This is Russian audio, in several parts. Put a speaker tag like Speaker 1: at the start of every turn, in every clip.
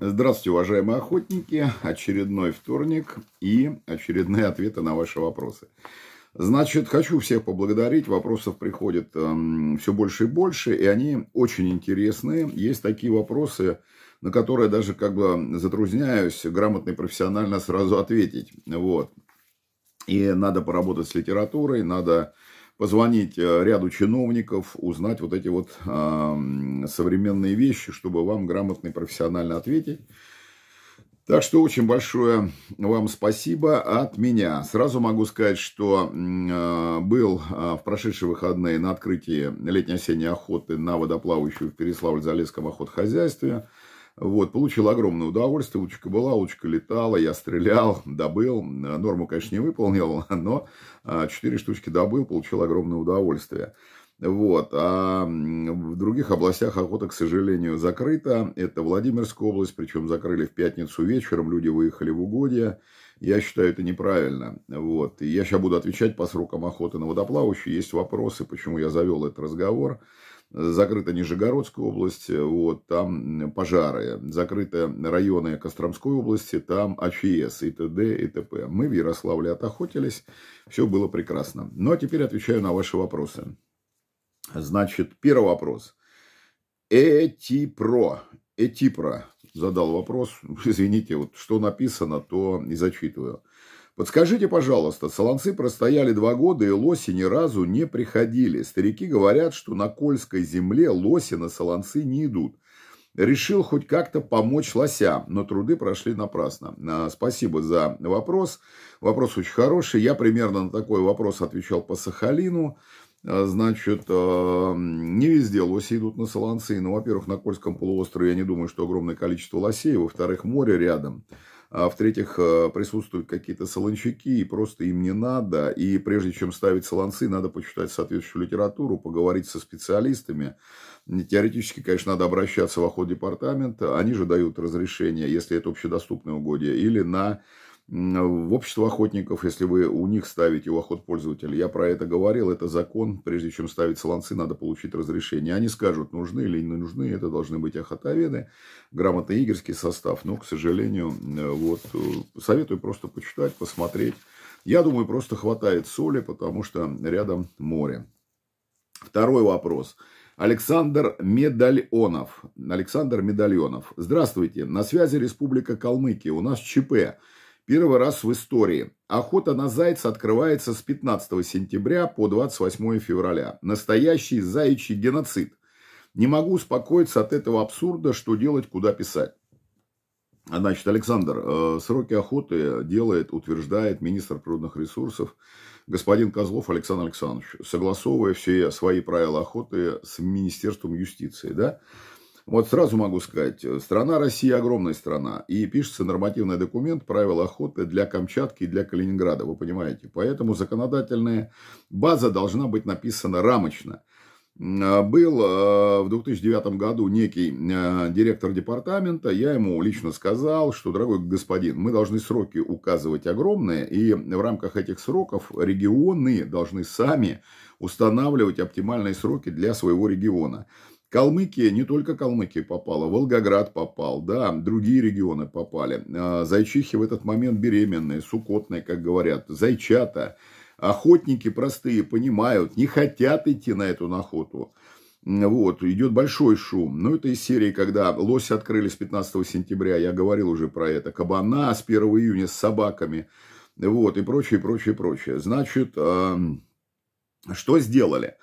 Speaker 1: Здравствуйте, уважаемые охотники. Очередной вторник и очередные ответы на ваши вопросы. Значит, хочу всех поблагодарить. Вопросов приходит эм, все больше и больше, и они очень интересные. Есть такие вопросы, на которые даже как бы затрудняюсь грамотно и профессионально сразу ответить. Вот. И надо поработать с литературой, надо позвонить э, ряду чиновников, узнать вот эти вот а, современные вещи, чтобы вам грамотно и профессионально ответить. Так что очень большое вам спасибо от меня. Сразу могу сказать, что а, был а, в прошедшие выходные на открытии летней-осенней охоты на водоплавающую в Переславль-Залесском охотхозяйстве. Вот, получил огромное удовольствие, лучка была, лучка летала, я стрелял, добыл, норму, конечно, не выполнил, но 4 а, штучки добыл, получил огромное удовольствие. Вот. А в других областях охота, к сожалению, закрыта. Это Владимирская область, причем закрыли в пятницу вечером, люди выехали в Угодье. Я считаю, это неправильно. Вот. И Я сейчас буду отвечать по срокам охоты на водоплавающие. Есть вопросы, почему я завел этот разговор закрыта Нижегородская область, э, вот, там пожары, закрыты районы Костромской области, там АФС, и т.д. и т.п. Мы в Ярославле отохотились, все было прекрасно. Ну, а теперь отвечаю на ваши вопросы. Значит, первый вопрос. Этипро. Этипро задал вопрос. Извините, вот что написано, то и зачитываю. Подскажите, пожалуйста, солонцы простояли два года, и лоси ни разу не приходили. Старики говорят, что на Кольской земле лоси на солонцы не идут. Решил хоть как-то помочь лосям, но труды прошли напрасно. А, спасибо за вопрос. Вопрос очень хороший. Я примерно на такой вопрос отвечал по Сахалину. А, значит, а, не везде лоси идут на солонцы. Ну, во-первых, на Кольском полуострове я не думаю, что огромное количество лосей. Во-вторых, море рядом а в-третьих, э, присутствуют какие-то солончаки, и просто им не надо, и прежде чем ставить солонцы, надо почитать соответствующую литературу, поговорить со специалистами. Теоретически, конечно, надо обращаться в охот департамента, они же дают разрешение, если это общедоступное угодье, или на Э, в общество охотников, если вы у них ставите, у охот пользователей, я про это говорил, это закон, прежде чем ставить слонцы, надо получить разрешение. Они скажут, нужны или не нужны, это должны быть охотоведы, грамотный игерский состав, но, к сожалению, э, вот, э, советую просто почитать, посмотреть. Я думаю, просто хватает соли, потому что рядом море. Второй вопрос. Александр Медальонов. Александр Медальонов. Здравствуйте. На связи Республика Калмыкия. У нас ЧП. Первый раз в истории. Охота на зайца открывается с 15 сентября по 28 февраля. Настоящий заячий геноцид. Не могу успокоиться от этого абсурда, что делать, куда писать. Значит, Александр, э, сроки охоты делает, утверждает министр природных ресурсов господин Козлов Александр Александрович, согласовывая все свои правила охоты с Министерством юстиции, да? Вот сразу могу сказать, э, страна России огромная страна, и пишется нормативный документ правила охоты для Камчатки и для Калининграда, вы понимаете. Поэтому законодательная база должна быть написана рамочно. А, был э, в 2009 году некий э, директор департамента, я ему лично сказал, что, дорогой господин, мы должны сроки указывать огромные, и в рамках этих сроков регионы должны сами устанавливать оптимальные сроки для своего региона. Калмыкия, не только Калмыкия попала, Волгоград попал, да, другие регионы попали. А, зайчихи в этот момент беременные, сукотные, как говорят, зайчата. Охотники простые понимают, не хотят идти на эту охоту. Вот, идет большой шум. Ну, это из серии, когда лоси открыли с 15 сентября, я говорил уже про это, кабана с 1 июня с собаками, вот, и прочее, прочее, прочее. Значит, что сделали?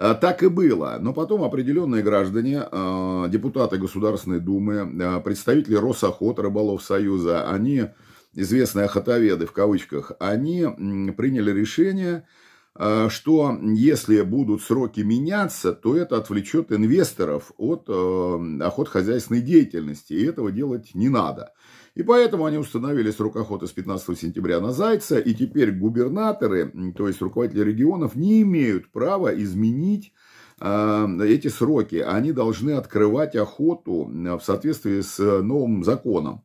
Speaker 1: А, так и было. Но потом определенные граждане, а, депутаты Государственной Думы, а, представители Росохот, рыболов Союза, они, известные охотоведы в кавычках, они приняли решение, что если будут сроки меняться, то это отвлечет инвесторов от охотхозяйственной деятельности, и этого делать не надо. И поэтому они установили срок охоты с 15 сентября на Зайца, и теперь губернаторы, то есть руководители регионов, не имеют права изменить а, эти сроки, они должны открывать охоту в соответствии с э, новым законом.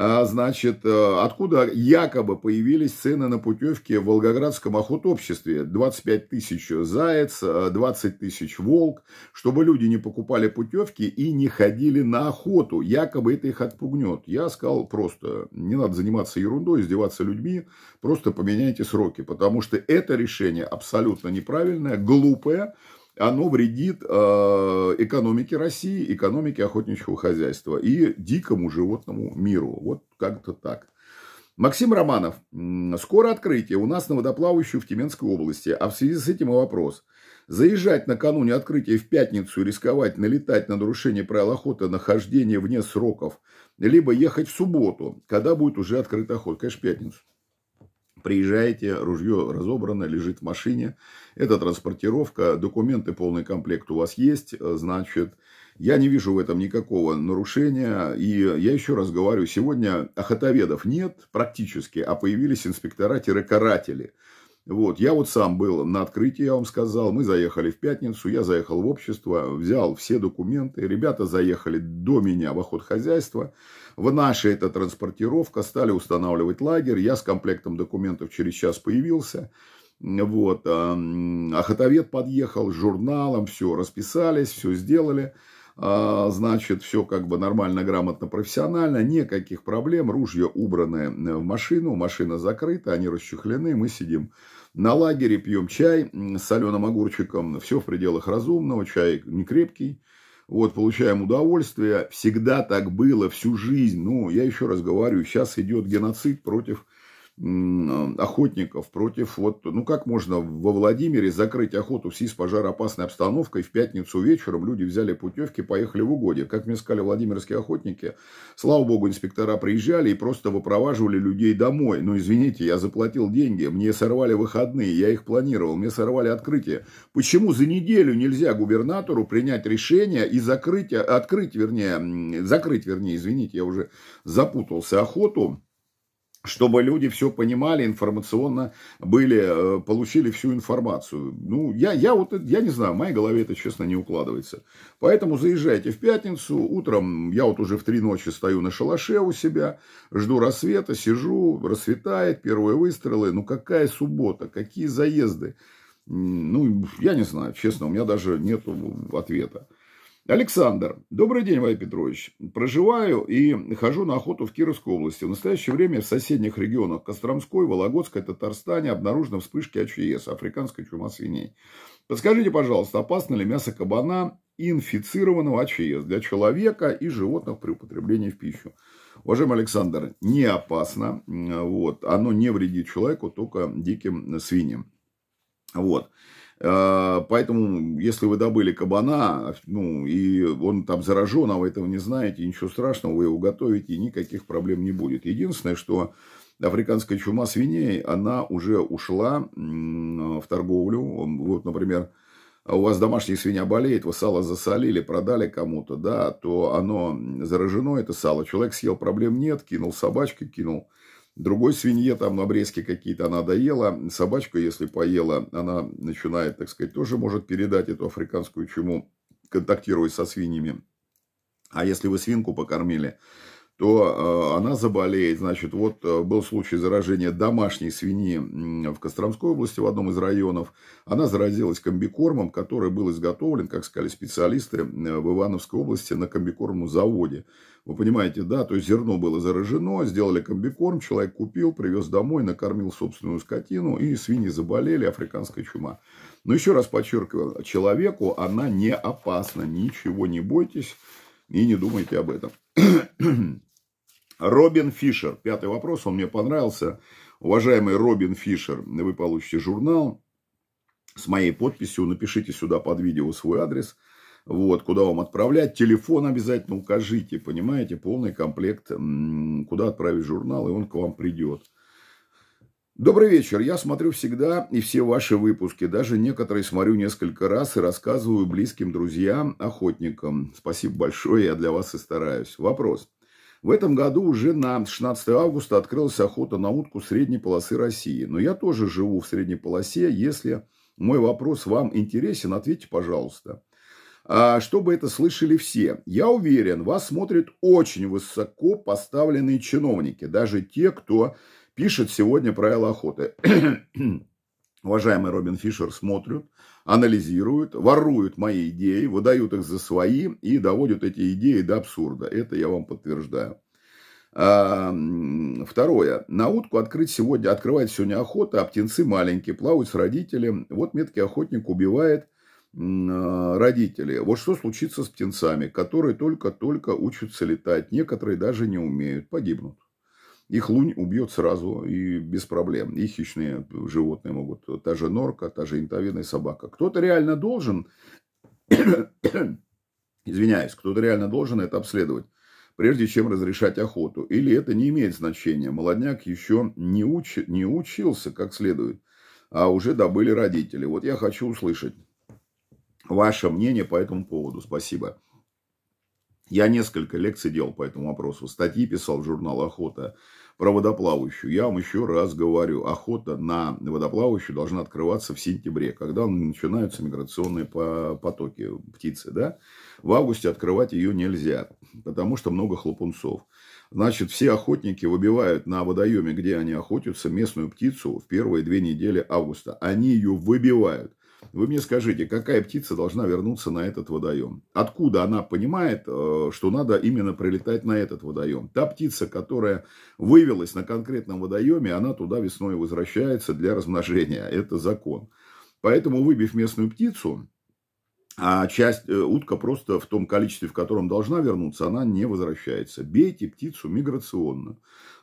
Speaker 1: А, значит, э, откуда якобы появились цены на путевки в Волгоградском охотобществе. 25 тысяч заяц, 20 э, тысяч волк, чтобы люди не покупали путевки и не ходили на охоту. Якобы это их отпугнет. Я сказал просто, не надо заниматься ерундой, издеваться людьми, просто поменяйте сроки, потому что это решение абсолютно неправильное, глупое, оно вредит э, экономике России, экономике охотничьего хозяйства и дикому животному миру. Вот как-то так. Максим Романов. Скоро открытие у нас на водоплавающую в Тюменской области. А в связи с этим и вопрос. Заезжать накануне открытия в пятницу и рисковать налетать на нарушение правил охоты, нахождение вне сроков. Либо ехать в субботу, когда будет уже открыт охота. Конечно, пятницу. Приезжаете, ружье разобрано, лежит в машине. Это транспортировка, документы, полный комплект у вас есть, э, значит, я не вижу в этом никакого нарушения. И я еще раз говорю, сегодня охотоведов нет практически, а появились инспектора-каратели. Вот, я вот сам был на открытии, я вам сказал, мы заехали в пятницу, я заехал в общество, взял все документы, ребята заехали до меня в хозяйства, в наша эта транспортировка, стали устанавливать лагерь, я с комплектом документов через час появился, вот, охотовед подъехал с журналом, все, расписались, все сделали, а, значит, все как бы нормально, грамотно, профессионально, никаких проблем, ружье убраны в машину, машина закрыта, они расчехлены, мы сидим на лагере пьем чай с соленым огурчиком, все в пределах разумного, чай не крепкий. Вот, получаем удовольствие. Всегда так было, всю жизнь. Ну, я еще раз говорю, сейчас идет геноцид против охотников против вот, ну как можно во Владимире закрыть охоту в СИС пожароопасной обстановкой, в пятницу вечером люди взяли путевки, поехали в угодье. Как мне сказали владимирские охотники, слава богу, инспектора приезжали и просто выпроваживали людей домой. но ну, извините, я заплатил деньги, мне сорвали выходные, я их планировал, мне сорвали открытие. Почему за неделю нельзя губернатору принять решение и закрыть, открыть, вернее, закрыть, вернее, извините, я уже запутался, охоту, чтобы люди все понимали информационно, были, э, получили всю информацию. Ну, я, я вот, я не знаю, в моей голове это, честно, не укладывается. Поэтому заезжайте в пятницу, утром я вот уже в три ночи стою на шалаше у себя, жду рассвета, сижу, рассветает, первые выстрелы. Ну, какая суббота, какие заезды? Ну, я не знаю, честно, у меня даже нет ответа. Александр. Добрый день, Вай Петрович. Проживаю и хожу на охоту в Кировской области. В настоящее время в соседних регионах Костромской, Вологодской, Татарстане обнаружены вспышки АЧС, африканской чума свиней. Подскажите, пожалуйста, опасно ли мясо кабана инфицированного АЧС для человека и животных при употреблении в пищу? Уважаемый Александр, не опасно. Вот. Оно не вредит человеку, только диким свиньям. Вот. А, поэтому, если вы добыли кабана, а, ну, и он там заражен, а вы этого не знаете, ничего страшного, вы его готовите, и никаких проблем не будет. Единственное, что африканская чума свиней, она уже ушла в торговлю. Вот, например, а у вас домашняя свинья болеет, вы сало засолили, продали кому-то, да, то оно заражено, это сало. Человек съел, проблем нет, кинул собачке, кинул Другой свинье там на обрезки какие-то она доела. Собачка, если поела, она начинает, так сказать, тоже может передать эту африканскую чуму, контактируя со свиньями. А если вы свинку покормили, то э, она заболеет. Значит, вот э, был случай заражения домашней свиньи в Костромской области, в одном из районов. Она заразилась комбикормом, который был изготовлен, как сказали специалисты, э, в Ивановской области на комбикормном заводе. Вы понимаете, да, то есть зерно было заражено, сделали комбикорм, человек купил, привез домой, накормил собственную скотину, и свиньи заболели, африканская чума. Но еще раз подчеркиваю, человеку она не опасна, ничего не бойтесь и не думайте об этом. Робин Фишер. Пятый вопрос, он мне понравился. Уважаемый Робин Фишер, вы получите журнал с моей подписью. Напишите сюда под видео свой адрес. Вот, куда вам отправлять. Телефон обязательно укажите, понимаете, полный комплект, куда отправить журнал, и он к вам придет. Добрый вечер. Я смотрю всегда и все ваши выпуски. Даже некоторые смотрю несколько раз и рассказываю близким друзьям, охотникам. Спасибо большое, я для вас и стараюсь. Вопрос. В этом году уже на 16 августа открылась охота на утку средней полосы России. Но я тоже живу в средней полосе. Если мой вопрос вам интересен, ответьте, пожалуйста. А, чтобы это слышали все. Я уверен, вас смотрят очень высоко поставленные чиновники. Даже те, кто пишет сегодня правила охоты. уважаемый Робин Фишер, смотрят, анализируют, воруют мои идеи, выдают их за свои и доводят эти идеи до абсурда. Это я вам подтверждаю. А, второе. На утку открыть сегодня, открывать сегодня охота, а птенцы маленькие, плавают с родителем. Вот меткий охотник убивает а, родителей. Вот что случится с птенцами, которые только-только учатся летать, некоторые даже не умеют, погибнут. Их лунь убьет сразу и без проблем. И хищные животные могут. Та же норка, та же интовидная собака. Кто-то реально должен, извиняюсь, кто-то реально должен это обследовать, прежде чем разрешать охоту. Или это не имеет значения. Молодняк еще не, уч... не учился как следует, а уже добыли родители. Вот я хочу услышать ваше мнение по этому поводу. Спасибо. Я несколько лекций делал по этому вопросу, статьи писал в журнал «Охота» про водоплавающую. Я вам еще раз говорю, охота на водоплавающую должна открываться в сентябре, когда начинаются миграционные потоки птицы. Да? В августе открывать ее нельзя, потому что много хлопунцов. Значит, все охотники выбивают на водоеме, где они охотятся, местную птицу в первые две недели августа. Они ее выбивают. Вы мне скажите, какая птица должна вернуться на этот водоем? Откуда она понимает, э, что надо именно прилетать на этот водоем? Та птица, которая вывелась на конкретном водоеме, она туда весной возвращается для размножения. Это закон. Поэтому, выбив местную птицу, а часть, э, утка просто в том количестве, в котором должна вернуться, она не возвращается. Бейте птицу миграционно.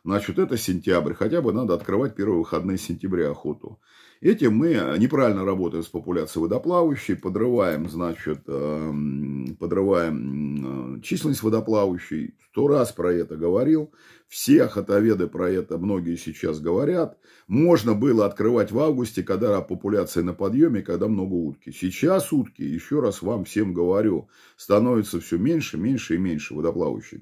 Speaker 1: Значит, это сентябрь. Хотя бы надо открывать первые выходные сентября охоту. Этим мы э, неправильно работаем с популяцией водоплавающей, подрываем, значит, эм, подрываем э, численность водоплавающей. Сто раз про это говорил. Все охотоведы про это многие сейчас говорят. Можно было открывать в августе, когда популяция на подъеме, когда много утки. Сейчас утки, еще раз вам всем говорю, становится все меньше, меньше и меньше водоплавающих.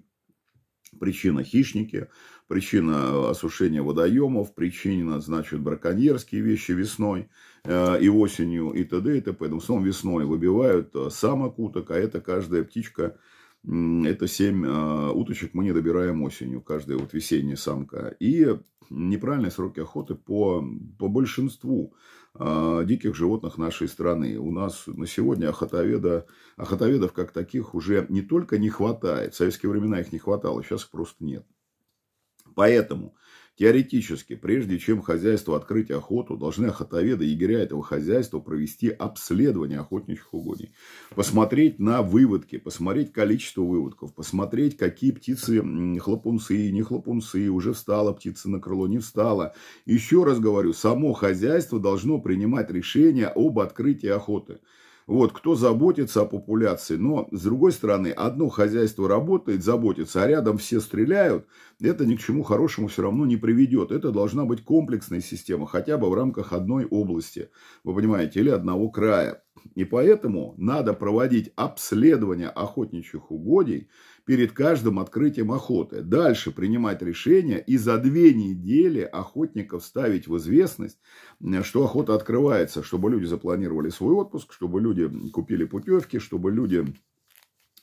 Speaker 1: Причина хищники, причина э, осушения водоемов, причина, значит, браконьерские вещи весной э, и осенью и т.д. и т.п. В основном весной выбивают э, самокуток а это каждая птичка это семь а, уточек мы не добираем осенью, каждая вот весенняя самка. И неправильные сроки охоты по, по большинству а, диких животных нашей страны. У нас на сегодня охотоведа, охотоведов как таких уже не только не хватает, в советские времена их не хватало, сейчас их просто нет. Поэтому Теоретически, прежде чем хозяйству открыть охоту, должны охотоведы и егеря этого хозяйства провести обследование охотничьих угодий. Посмотреть на выводки, посмотреть количество выводков, посмотреть, какие птицы хлопунцы, не хлопунцы, уже встала птица на крыло, не встала. Еще раз говорю, само хозяйство должно принимать решение об открытии охоты вот, кто заботится о популяции. Но, с другой стороны, одно хозяйство работает, заботится, а рядом все стреляют, это ни к чему хорошему все равно не приведет. Это должна быть комплексная система, хотя бы в рамках одной области, вы понимаете, или одного края. И поэтому надо проводить обследование охотничьих угодий, перед каждым открытием охоты. Дальше принимать решение и за две недели охотников ставить в известность, э, что охота открывается, чтобы люди запланировали свой отпуск, чтобы люди купили путевки, чтобы люди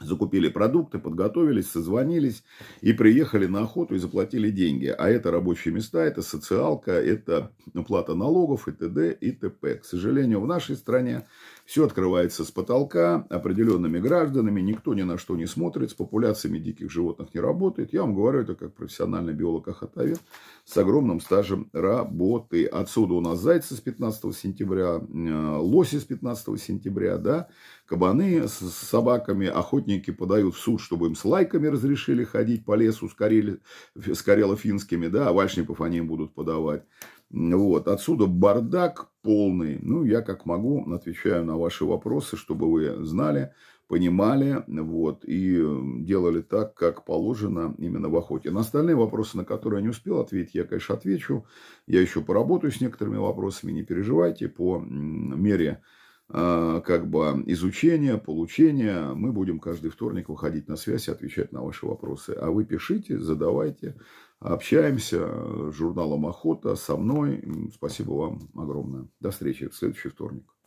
Speaker 1: закупили продукты, подготовились, созвонились и приехали на охоту и заплатили деньги. А это рабочие места, это социалка, это плата налогов и т.д. и т.п. К сожалению, в нашей стране все открывается с потолка, определенными гражданами, никто ни на что не смотрит, с популяциями диких животных не работает. Я вам говорю это как профессиональный биолог-охотовед с огромным стажем работы. Отсюда у нас зайцы с 15 сентября, э, лоси с 15 сентября, да, кабаны с собаками, охотники подают в суд, чтобы им с лайками разрешили ходить по лесу с, карели, с карело-финскими, да, а вальшников они им будут подавать. Вот, отсюда бардак полный. Ну, я как могу отвечаю на ваши вопросы, чтобы вы знали, понимали, вот, и делали так, как положено именно в охоте. На остальные вопросы, на которые я не успел ответить, я, конечно, отвечу. Я еще поработаю с некоторыми вопросами, не переживайте, по мере а, как бы изучения, получения. Мы будем каждый вторник выходить на связь и отвечать на ваши вопросы. А вы пишите, задавайте, общаемся журналом «Охота», со мной. Спасибо вам огромное. До встречи в следующий вторник.